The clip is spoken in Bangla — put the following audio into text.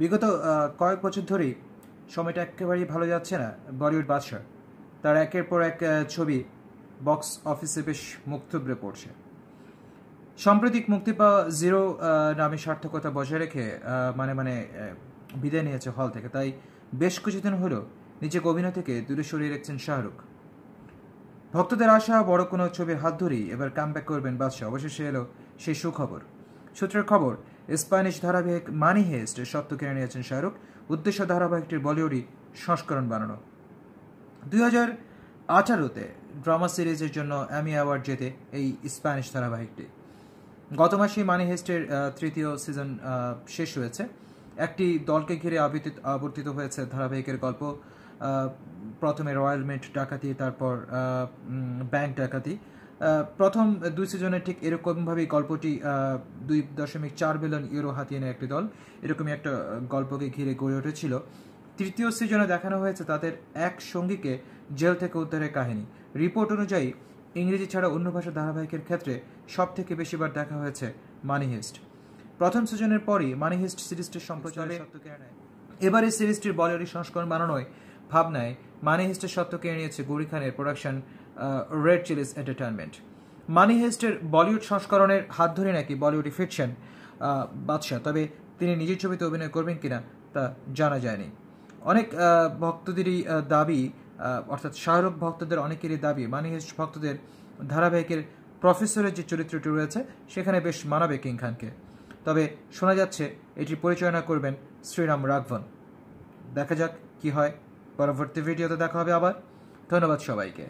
বিগত কয়েক বছর ধরেই সময়টা একেবারেই ভালো যাচ্ছে না বলিউড বাদশাহ তার একের পর এক ছবি বক্স অফিসে বেশ মুক্তভ্রে পড়ছে সাম্প্রতিক মুক্তি পাওয়া জিরো নামে সার্থকতা বজায় রেখে মানে মানে বিদায় নিয়েছে হল থেকে তাই বেশ কিছুদিন হলো নিজে অভিনয় থেকে দূরে সরিয়ে রেখেছেন শাহরুখ ভক্তদের আশা বড় কোনো ছবির হাত ধরেই এবার ব্যাক করবেন বাদশাহ অবশেষে এলো সেই সুখবর সূত্রের খবর স্প্যানিশ ধারাবাহিক মানি হেস্টের সত্য কিনে নিয়েছেন শাহরুখ উদ্দেশ্য ধারাবাহিকটির বলিউডি সংস্করণ বানানো দুই হাজার আঠারোতে ড্রামা সিরিজের জন্য অ্যামি অ্যাওয়ার্ড জেতে এই স্প্যানিশ ধারাবাহিকটি গত মাসেই মানি হেস্টের তৃতীয় সিজন শেষ হয়েছে একটি দলকে ঘিরে আবর্তিত আবর্তিত হয়েছে ধারাবাহিকের গল্প প্রথমে রয়্যাল মেট ডাকাতি তারপর ব্যাংক ডাকাতি প্রথম দুই সিজনে ঠিক এরকমভাবেই গল্পটি দুই দশমিক চার বিলিয়ন ইউরো হাতিয়ে নেয় একটি দল এরকমই একটা গল্পকে ঘিরে গড়ে উঠেছিল তৃতীয় সিজনে দেখানো হয়েছে তাদের এক সঙ্গীকে জেল থেকে উদ্ধারের কাহিনী রিপোর্ট অনুযায়ী ইংরেজি ছাড়া অন্য ভাষা ধারাবাহিকের ক্ষেত্রে সব থেকে বেশিবার দেখা হয়েছে মানি হিস্ট প্রথম সিজনের পরই মানি হিস্ট সিরিজটির সম্প্রচারে এবার এই সিরিজটির বলিউডি সংস্করণ বানানোয় ভাবনায় মানি হিস্টের কেড়ে নিয়েছে গুরি খানের production Red Chillies Entertainment Money হেস্টের বলিউড সংস্করণের হাত ধরে নাকি বলিউডে ফিরছেন বাদশাহ তবে তিনি নিজের ছবিতে অভিনয় করবেন কিনা তা জানা যায়নি অনেক ভক্তদেরই দাবি অর্থাৎ শাহরুখ ভক্তদের অনেকেরই দাবি মানি হেস্ট ভক্তদের ধারাবাহিকের প্রফেসরের যে চরিত্রটি রয়েছে সেখানে বেশ মানাবে কিং খানকে তবে শোনা যাচ্ছে এটি পরিচালনা করবেন শ্রীরাম রাঘবন দেখা যাক কি হয় পরবর্তী ভিডিওতে দেখা হবে আবার ধন্যবাদ সবাইকে